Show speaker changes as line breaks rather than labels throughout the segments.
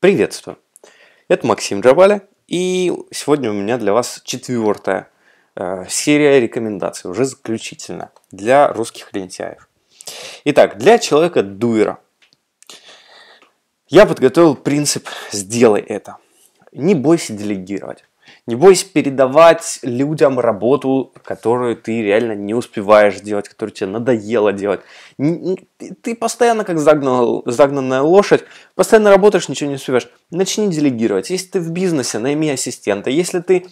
Приветствую! Это Максим Джабаля, и сегодня у меня для вас четвертая э, серия рекомендаций, уже заключительная, для русских лентяев. Итак, для человека дуэра. Я подготовил принцип «сделай это». Не бойся делегировать. Не бойся передавать людям работу, которую ты реально не успеваешь делать, которую тебе надоело делать. Ты постоянно как загнанная лошадь, постоянно работаешь, ничего не успеваешь. Начни делегировать. Если ты в бизнесе, найми ассистента. Если ты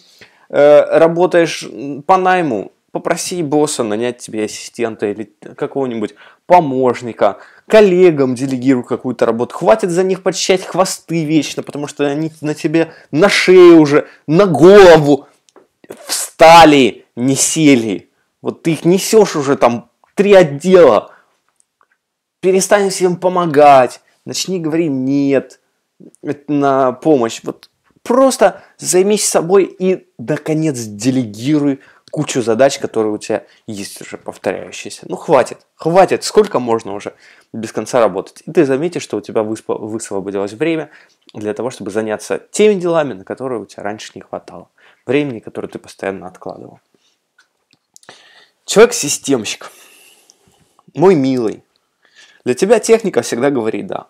э, работаешь по найму, Попроси босса нанять тебе ассистента или какого-нибудь помощника. Коллегам делегируй какую-то работу. Хватит за них подчищать хвосты вечно, потому что они на тебе на шее уже, на голову встали, не сели. Вот ты их несешь уже там три отдела. Перестань всем помогать. Начни говорить «нет» на помощь. Вот просто займись собой и, наконец, делегируй кучу задач, которые у тебя есть уже повторяющиеся. Ну, хватит, хватит, сколько можно уже без конца работать. И ты заметишь, что у тебя высвободилось время для того, чтобы заняться теми делами, на которые у тебя раньше не хватало. Времени, которое ты постоянно откладывал. Человек-системщик. Мой милый. Для тебя техника всегда говорит «да».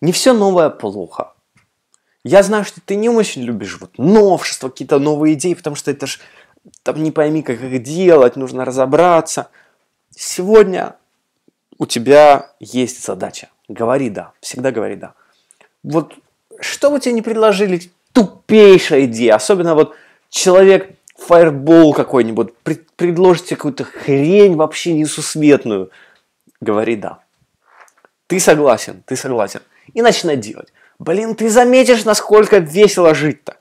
Не все новое плохо. Я знаю, что ты не очень любишь вот новшества, какие-то новые идеи, потому что это же там не пойми, как их делать, нужно разобраться. Сегодня у тебя есть задача. Говори да, всегда говори да. Вот что бы тебе не предложили, тупейшая идея, особенно вот человек фаербол какой-нибудь, пред, предложит тебе какую-то хрень вообще несусветную, говори да. Ты согласен, ты согласен. И начинай делать. Блин, ты заметишь, насколько весело жить-то.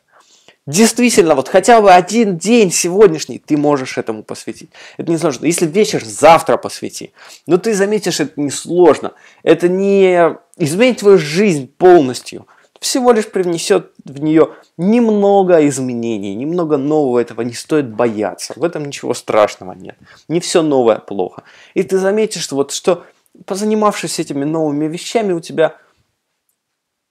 Действительно, вот хотя бы один день сегодняшний ты можешь этому посвятить. Это не сложно. Если вечер, завтра посвяти. Но ты заметишь, это не сложно. Это не изменит твою жизнь полностью. Всего лишь привнесет в нее немного изменений, немного нового этого не стоит бояться. В этом ничего страшного нет. Не все новое плохо. И ты заметишь, вот, что позанимавшись этими новыми вещами, у тебя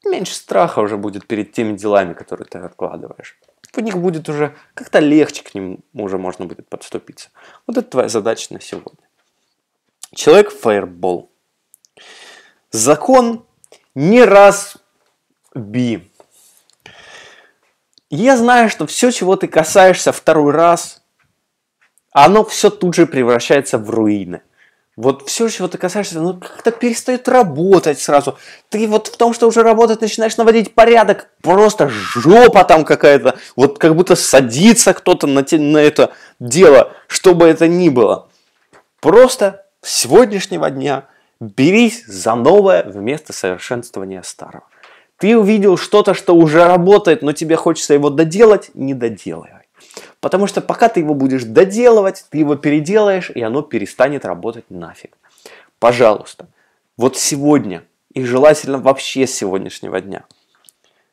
меньше страха уже будет перед теми делами, которые ты откладываешь. В них будет уже как-то легче к ним уже можно будет подступиться. Вот это твоя задача на сегодня. Человек фаербол. Закон не раз би. Я знаю, что все, чего ты касаешься второй раз, оно все тут же превращается в руины – вот все, чего ты касаешься, ну как-то перестает работать сразу. Ты вот в том, что уже работает, начинаешь наводить порядок. Просто жопа там какая-то. Вот как будто садится кто-то на, те, на это дело, что бы это ни было. Просто с сегодняшнего дня берись за новое вместо совершенствования старого. Ты увидел что-то, что уже работает, но тебе хочется его доделать, не доделай. Потому что пока ты его будешь доделывать, ты его переделаешь, и оно перестанет работать нафиг. Пожалуйста, вот сегодня, и желательно вообще с сегодняшнего дня,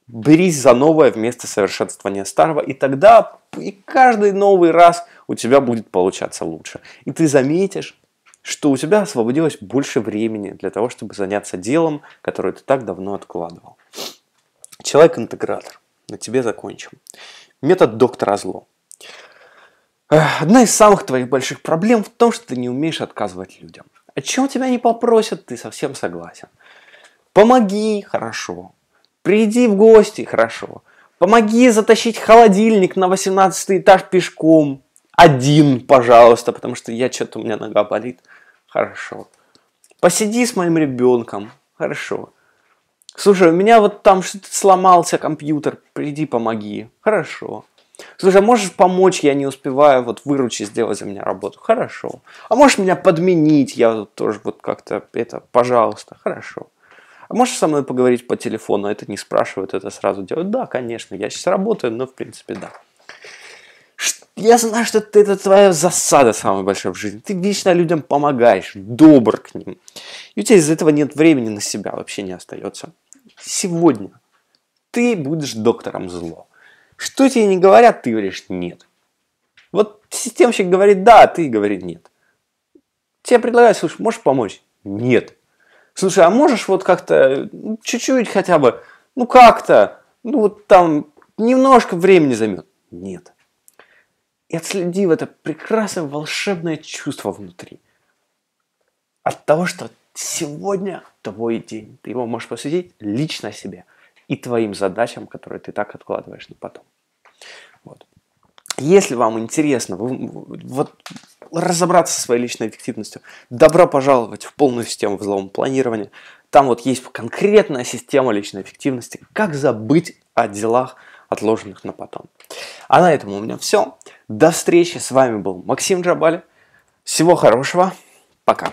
берись за новое вместо совершенствования старого, и тогда и каждый новый раз у тебя будет получаться лучше. И ты заметишь, что у тебя освободилось больше времени для того, чтобы заняться делом, которое ты так давно откладывал. Человек-интегратор. На тебе закончим. Метод доктора зло. Одна из самых твоих больших проблем в том, что ты не умеешь отказывать людям. О а чем тебя не попросят, ты совсем согласен. Помоги, хорошо. Приди в гости, хорошо. Помоги затащить холодильник на 18 этаж пешком. Один, пожалуйста, потому что я что-то у меня нога болит. Хорошо. Посиди с моим ребенком. Хорошо. Слушай, у меня вот там что-то сломался компьютер. Приди, помоги. Хорошо. Слушай, а можешь помочь, я не успеваю, вот выручи, сделай за меня работу. Хорошо. А можешь меня подменить, я вот тоже вот как-то, это, пожалуйста, хорошо. А можешь со мной поговорить по телефону? Это не спрашивают, это сразу делают. Да, конечно, я сейчас работаю, но в принципе да. Я знаю, что ты, это твоя засада самая большая в жизни. Ты вечно людям помогаешь, добр к ним. И у тебя из-за этого нет времени на себя, вообще не остается. Сегодня ты будешь доктором зло. Что тебе не говорят, ты говоришь нет. Вот системщик говорит да, а ты говорит нет. Тебе предлагают, слушай, можешь помочь? Нет. Слушай, а можешь вот как-то, ну, чуть-чуть хотя бы, ну как-то, ну вот там немножко времени займет? Нет. И отследив это прекрасное волшебное чувство внутри. От того, что сегодня твой день. Ты его можешь посвятить лично себе и твоим задачам, которые ты так откладываешь на потом. Вот. Если вам интересно, вы, вот разобраться со своей личной эффективностью. Добро пожаловать в полную систему взлом планирования. Там вот есть конкретная система личной эффективности, как забыть о делах, отложенных на потом. А на этом у меня все. До встречи. С вами был Максим Джабали. Всего хорошего. Пока.